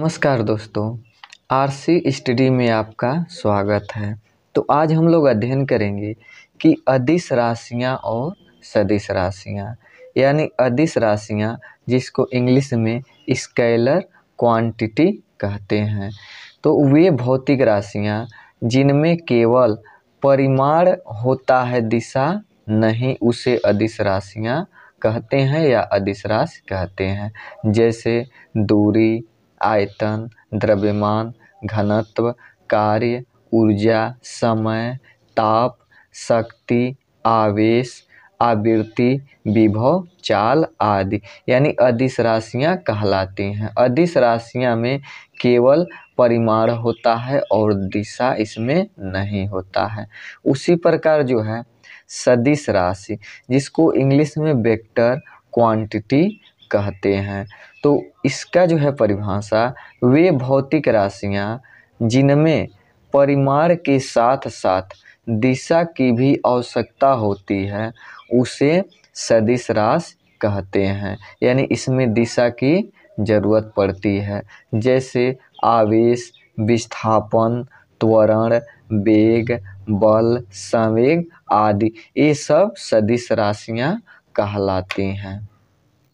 नमस्कार दोस्तों RC study में आपका स्वागत है तो आज हम लोग अध्ययन करेंगे कि अधिस राशियाँ और सदिश राशियाँ यानी अधिस राशियाँ जिसको इंग्लिश में स्केलर क्वांटिटी कहते हैं तो वे भौतिक राशियाँ जिनमें केवल परिमाण होता है दिशा नहीं उसे अधिस राशियाँ कहते हैं या अधिस राशि कहते हैं जैसे दूरी आयतन द्रव्यमान घनत्व कार्य ऊर्जा समय ताप शक्ति आवेश आवृत्ति विभव चाल आदि यानी अधिस राशियाँ कहलाती हैं अधिस राशियाँ में केवल परिमाण होता है और दिशा इसमें नहीं होता है उसी प्रकार जो है सदिश राशि जिसको इंग्लिश में वेक्टर क्वांटिटी कहते हैं तो इसका जो है परिभाषा वे भौतिक राशियाँ जिनमें परिमाण के साथ साथ दिशा की भी आवश्यकता होती है उसे सदिश राशि कहते हैं यानी इसमें दिशा की ज़रूरत पड़ती है जैसे आवेश विस्थापन त्वरण वेग बल संवेग आदि ये सब सदिश राशियाँ कहलाती हैं